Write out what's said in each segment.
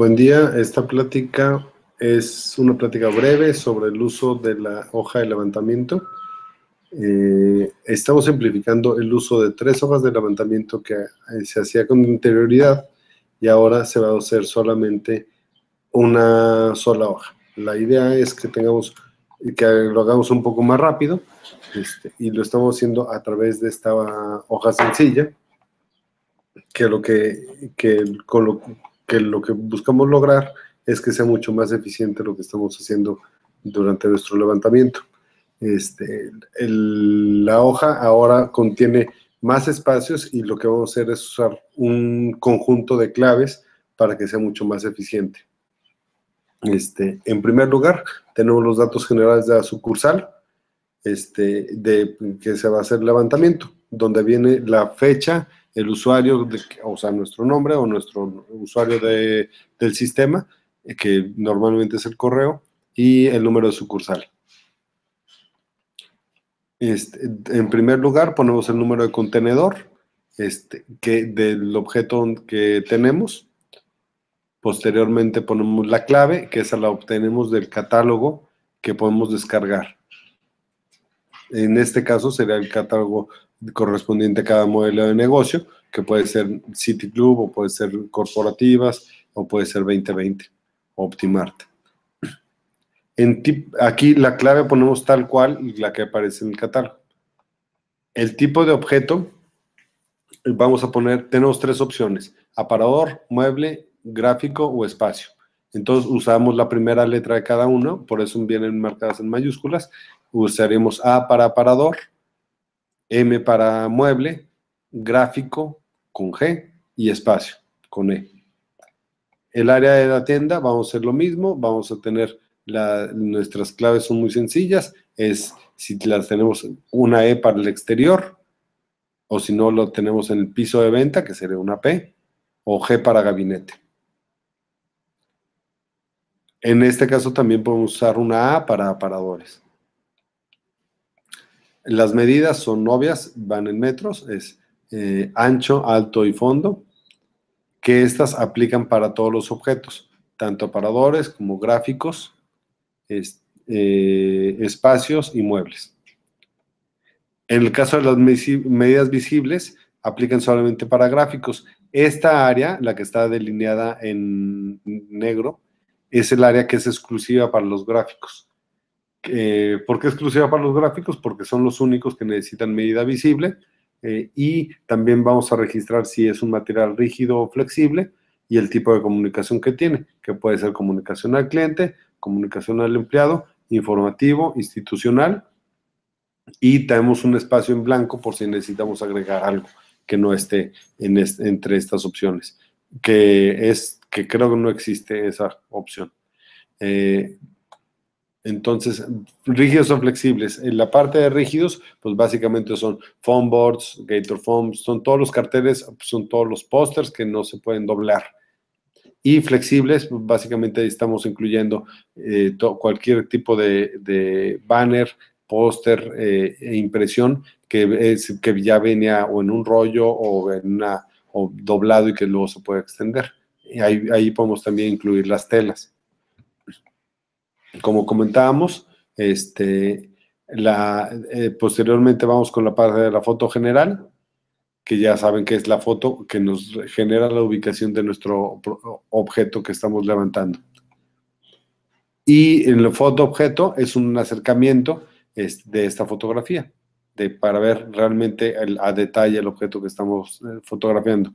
Buen día, esta plática es una plática breve sobre el uso de la hoja de levantamiento. Eh, estamos simplificando el uso de tres hojas de levantamiento que eh, se hacía con anterioridad y ahora se va a hacer solamente una sola hoja. La idea es que tengamos que lo hagamos un poco más rápido este, y lo estamos haciendo a través de esta hoja sencilla que lo que, que con que lo que buscamos lograr es que sea mucho más eficiente lo que estamos haciendo durante nuestro levantamiento. Este, la hoja ahora contiene más espacios y lo que vamos a hacer es usar un conjunto de claves para que sea mucho más eficiente. Este, en primer lugar, tenemos los datos generales de la sucursal, este, de que se va a hacer el levantamiento, donde viene la fecha, el usuario, de, o sea, nuestro nombre o nuestro usuario del sistema, eh, que normalmente es el correo, y el número de sucursal. Este, en primer lugar, ponemos el número de contenedor este, que, del objeto que tenemos. Posteriormente ponemos la clave, que esa la obtenemos del catálogo que podemos descargar. En este caso sería el catálogo correspondiente a cada modelo de negocio, que puede ser City Club o puede ser corporativas o puede ser 2020, Optimart. En aquí la clave ponemos tal cual la que aparece en el catálogo. El tipo de objeto, vamos a poner, tenemos tres opciones, aparador, mueble, gráfico o espacio. Entonces usamos la primera letra de cada uno, por eso vienen marcadas en mayúsculas. Usaremos A para aparador, M para mueble, gráfico con G y espacio con E. El área de la tienda, vamos a hacer lo mismo, vamos a tener nuestras claves son muy sencillas, es si las tenemos una E para el exterior, o si no lo tenemos en el piso de venta, que sería una P, o G para gabinete. En este caso también podemos usar una A para aparadores. Las medidas son novias, van en metros, es eh, ancho, alto y fondo, que estas aplican para todos los objetos, tanto paradores como gráficos, eh, espacios y muebles. En el caso de las medidas visibles, aplican solamente para gráficos. Esta área, la que está delineada en negro, es el área que es exclusiva para los gráficos. Eh, ¿Por qué exclusiva para los gráficos? Porque son los únicos que necesitan medida visible eh, y también vamos a registrar si es un material rígido o flexible y el tipo de comunicación que tiene, que puede ser comunicación al cliente, comunicación al empleado, informativo, institucional y tenemos un espacio en blanco por si necesitamos agregar algo que no esté en entre estas opciones, que es que creo que no existe esa opción. Eh, entonces, rígidos son flexibles. En la parte de rígidos, pues básicamente son foam boards, gator son todos los carteles, son todos los pósters que no se pueden doblar. Y flexibles, pues básicamente estamos incluyendo eh, cualquier tipo de, banner, póster eh, e impresión que, que ya venía o en un rollo o en una o doblado y que luego se puede extender. Y ahí podemos también incluir las telas. Como comentábamos, este, eh, posteriormente vamos con la parte de la foto general, que ya saben que es la foto que nos genera la ubicación de nuestro objeto que estamos levantando. Y en la foto objeto es un acercamiento de esta fotografía, de, para ver realmente a detalle el objeto que estamos eh, fotografiando.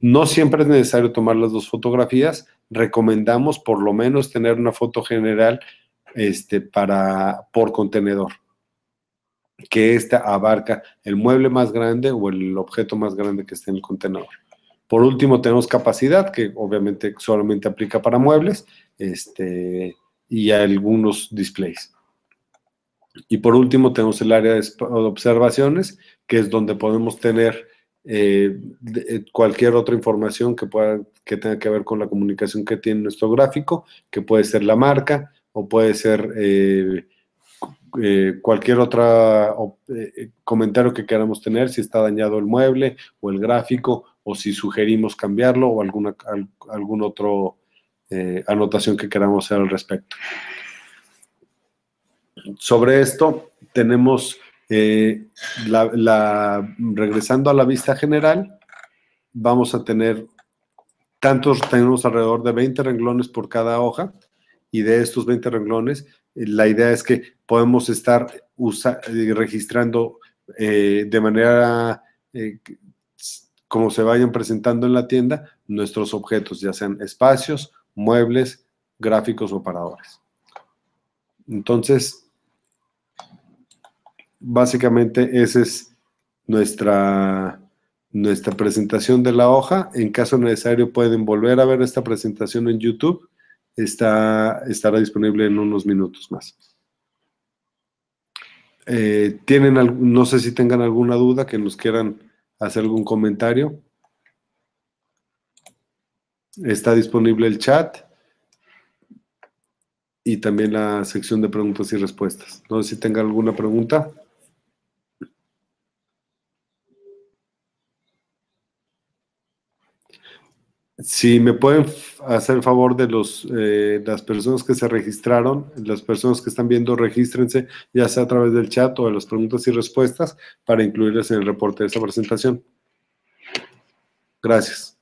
No siempre es necesario tomar las dos fotografías, recomendamos por lo menos tener una foto general este, para, por contenedor, que esta abarca el mueble más grande o el objeto más grande que esté en el contenedor. Por último, tenemos capacidad, que obviamente solamente aplica para muebles este, y algunos displays. Y por último, tenemos el área de observaciones, que es donde podemos tener eh, eh, cualquier otra información que, pueda, que tenga que ver con la comunicación que tiene nuestro gráfico, que puede ser la marca o puede ser eh, cualquier otro comentario que queramos tener, si está dañado el mueble o el gráfico o si sugerimos cambiarlo o alguna otra algún otro anotación que queramos hacer al respecto. Sobre esto tenemos eh, regresando a la vista general, vamos a tener tantos, tenemos alrededor de 20 renglones por cada hoja y de estos 20 renglones, eh, la idea es que podemos estar eh, registrando de manera como se vayan presentando en la tienda nuestros objetos, ya sean espacios, muebles, gráficos o paradores. Entonces, básicamente esa es nuestra, nuestra presentación de la hoja. En caso necesario pueden volver a ver esta presentación en YouTube. Está, estará disponible en unos minutos más. Eh, tienen, no sé si tengan alguna duda, que nos quieran hacer algún comentario. Está disponible el chat y también la sección de preguntas y respuestas. No sé si tengan alguna pregunta. Si me pueden hacer el favor de los, eh, las personas que se registraron, las personas que están viendo, regístrense, ya sea a través del chat o de las preguntas y respuestas, para incluirles en el reporte de esta presentación. Gracias.